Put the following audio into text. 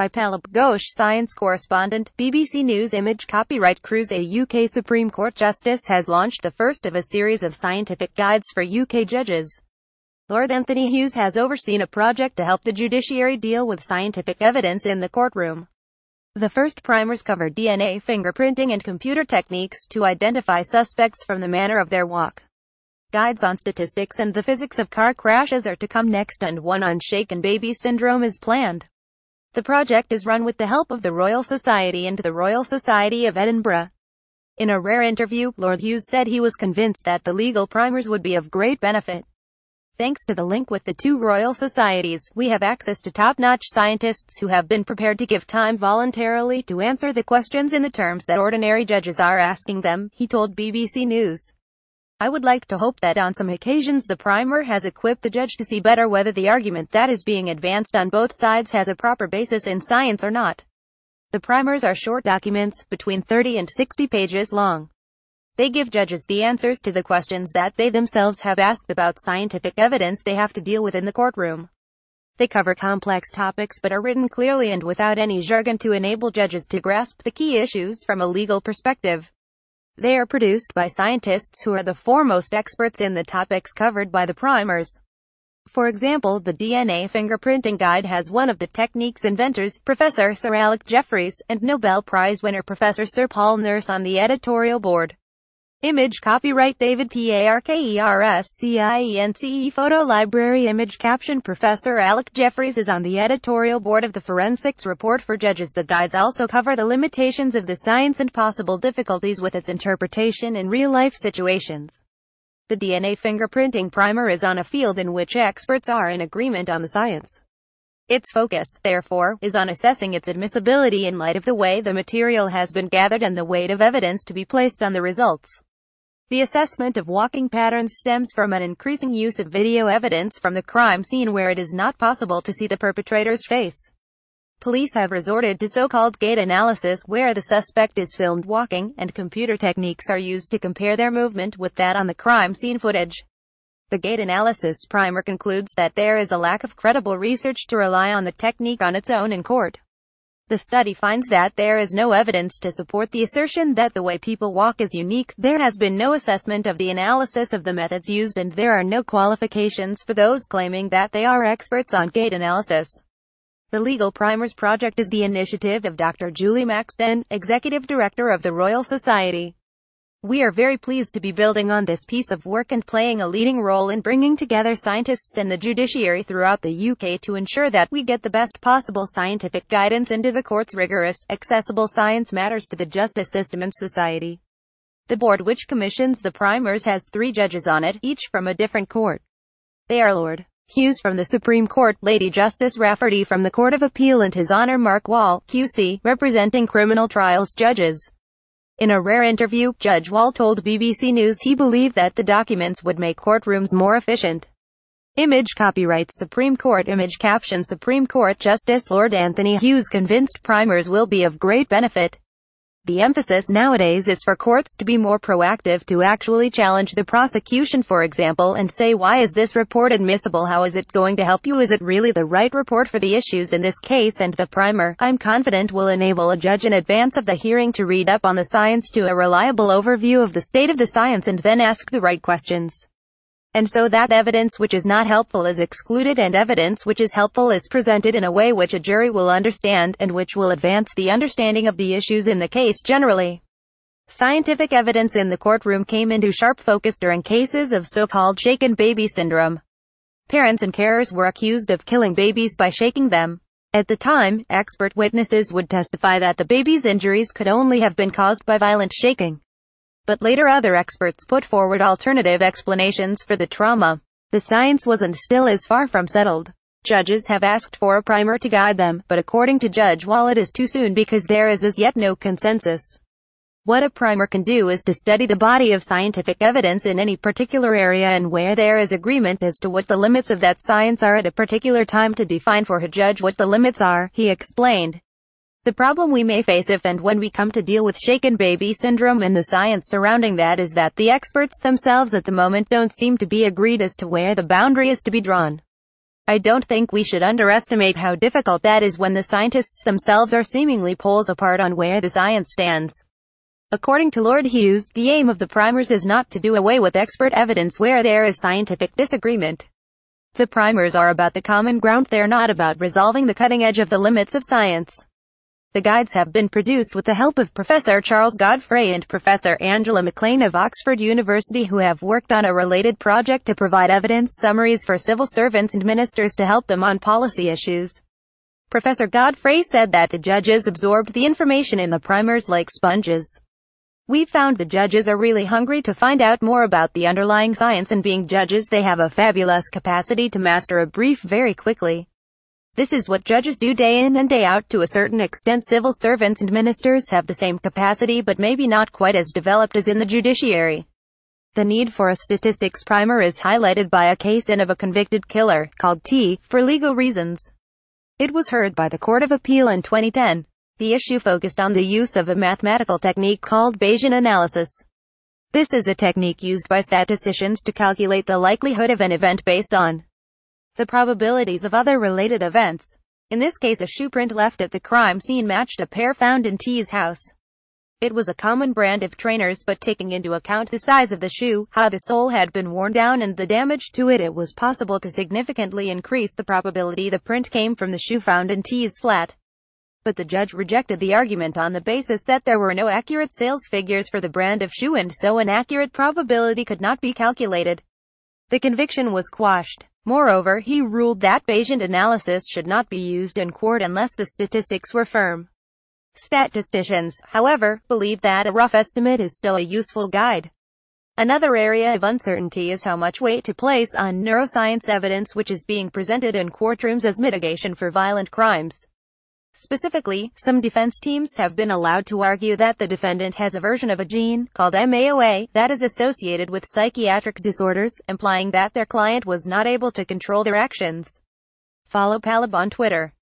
by Palab Ghosh science correspondent, BBC News Image Copyright Cruise A UK Supreme Court Justice has launched the first of a series of scientific guides for UK judges. Lord Anthony Hughes has overseen a project to help the judiciary deal with scientific evidence in the courtroom. The first primers cover DNA fingerprinting and computer techniques to identify suspects from the manner of their walk. Guides on statistics and the physics of car crashes are to come next and one on shaken baby syndrome is planned. The project is run with the help of the Royal Society and the Royal Society of Edinburgh. In a rare interview, Lord Hughes said he was convinced that the legal primers would be of great benefit. Thanks to the link with the two Royal Societies, we have access to top-notch scientists who have been prepared to give time voluntarily to answer the questions in the terms that ordinary judges are asking them, he told BBC News. I would like to hope that on some occasions the primer has equipped the judge to see better whether the argument that is being advanced on both sides has a proper basis in science or not. The primers are short documents, between 30 and 60 pages long. They give judges the answers to the questions that they themselves have asked about scientific evidence they have to deal with in the courtroom. They cover complex topics but are written clearly and without any jargon to enable judges to grasp the key issues from a legal perspective. They are produced by scientists who are the foremost experts in the topics covered by the primers. For example, the DNA fingerprinting guide has one of the technique's inventors, Professor Sir Alec Jeffries, and Nobel Prize winner Professor Sir Paul Nurse on the editorial board. Image copyright David P. A. R. K. E. R. S. C. I. E. N. C. E. Photo Library Image Caption Professor Alec Jeffries is on the editorial board of the Forensics Report for Judges. The guides also cover the limitations of the science and possible difficulties with its interpretation in real-life situations. The DNA fingerprinting primer is on a field in which experts are in agreement on the science. Its focus, therefore, is on assessing its admissibility in light of the way the material has been gathered and the weight of evidence to be placed on the results. The assessment of walking patterns stems from an increasing use of video evidence from the crime scene where it is not possible to see the perpetrator's face. Police have resorted to so-called gait analysis where the suspect is filmed walking, and computer techniques are used to compare their movement with that on the crime scene footage. The gait analysis primer concludes that there is a lack of credible research to rely on the technique on its own in court. The study finds that there is no evidence to support the assertion that the way people walk is unique. There has been no assessment of the analysis of the methods used and there are no qualifications for those claiming that they are experts on gait analysis. The Legal Primers Project is the initiative of Dr. Julie Maxton, Executive Director of the Royal Society. We are very pleased to be building on this piece of work and playing a leading role in bringing together scientists and the judiciary throughout the UK to ensure that we get the best possible scientific guidance into the court's rigorous, accessible science matters to the justice system and society. The board which commissions the primers has three judges on it, each from a different court. They are Lord Hughes from the Supreme Court, Lady Justice Rafferty from the Court of Appeal and His Honour Mark Wall, QC, representing criminal trials judges. In a rare interview, Judge Wall told BBC News he believed that the documents would make courtrooms more efficient. Image copyright Supreme Court Image caption Supreme Court Justice Lord Anthony Hughes convinced primers will be of great benefit. The emphasis nowadays is for courts to be more proactive to actually challenge the prosecution for example and say why is this report admissible how is it going to help you is it really the right report for the issues in this case and the primer I'm confident will enable a judge in advance of the hearing to read up on the science to a reliable overview of the state of the science and then ask the right questions. And so that evidence which is not helpful is excluded and evidence which is helpful is presented in a way which a jury will understand and which will advance the understanding of the issues in the case generally. Scientific evidence in the courtroom came into sharp focus during cases of so-called shaken baby syndrome. Parents and carers were accused of killing babies by shaking them. At the time, expert witnesses would testify that the baby's injuries could only have been caused by violent shaking but later other experts put forward alternative explanations for the trauma. The science was not still as far from settled. Judges have asked for a primer to guide them, but according to Judge Wall it is too soon because there is as yet no consensus. What a primer can do is to study the body of scientific evidence in any particular area and where there is agreement as to what the limits of that science are at a particular time to define for a judge what the limits are, he explained. The problem we may face if and when we come to deal with shaken baby syndrome and the science surrounding that is that the experts themselves at the moment don't seem to be agreed as to where the boundary is to be drawn. I don't think we should underestimate how difficult that is when the scientists themselves are seemingly poles apart on where the science stands. According to Lord Hughes, the aim of the primers is not to do away with expert evidence where there is scientific disagreement. The primers are about the common ground they're not about resolving the cutting edge of the limits of science. The guides have been produced with the help of Professor Charles Godfrey and Professor Angela McLean of Oxford University who have worked on a related project to provide evidence summaries for civil servants and ministers to help them on policy issues. Professor Godfrey said that the judges absorbed the information in the primers like sponges. We found the judges are really hungry to find out more about the underlying science and being judges they have a fabulous capacity to master a brief very quickly. This is what judges do day in and day out to a certain extent civil servants and ministers have the same capacity but maybe not quite as developed as in the judiciary. The need for a statistics primer is highlighted by a case in of a convicted killer, called T, for legal reasons. It was heard by the Court of Appeal in 2010. The issue focused on the use of a mathematical technique called Bayesian analysis. This is a technique used by statisticians to calculate the likelihood of an event based on the probabilities of other related events. In this case a shoe print left at the crime scene matched a pair found in T's house. It was a common brand of trainers but taking into account the size of the shoe, how the sole had been worn down and the damage to it it was possible to significantly increase the probability the print came from the shoe found in T's flat. But the judge rejected the argument on the basis that there were no accurate sales figures for the brand of shoe and so an accurate probability could not be calculated. The conviction was quashed. Moreover, he ruled that Bayesian analysis should not be used in court unless the statistics were firm. Statisticians, however, believe that a rough estimate is still a useful guide. Another area of uncertainty is how much weight to place on neuroscience evidence which is being presented in courtrooms as mitigation for violent crimes. Specifically, some defense teams have been allowed to argue that the defendant has a version of a gene, called MAOA, that is associated with psychiatric disorders, implying that their client was not able to control their actions. Follow Palab on Twitter.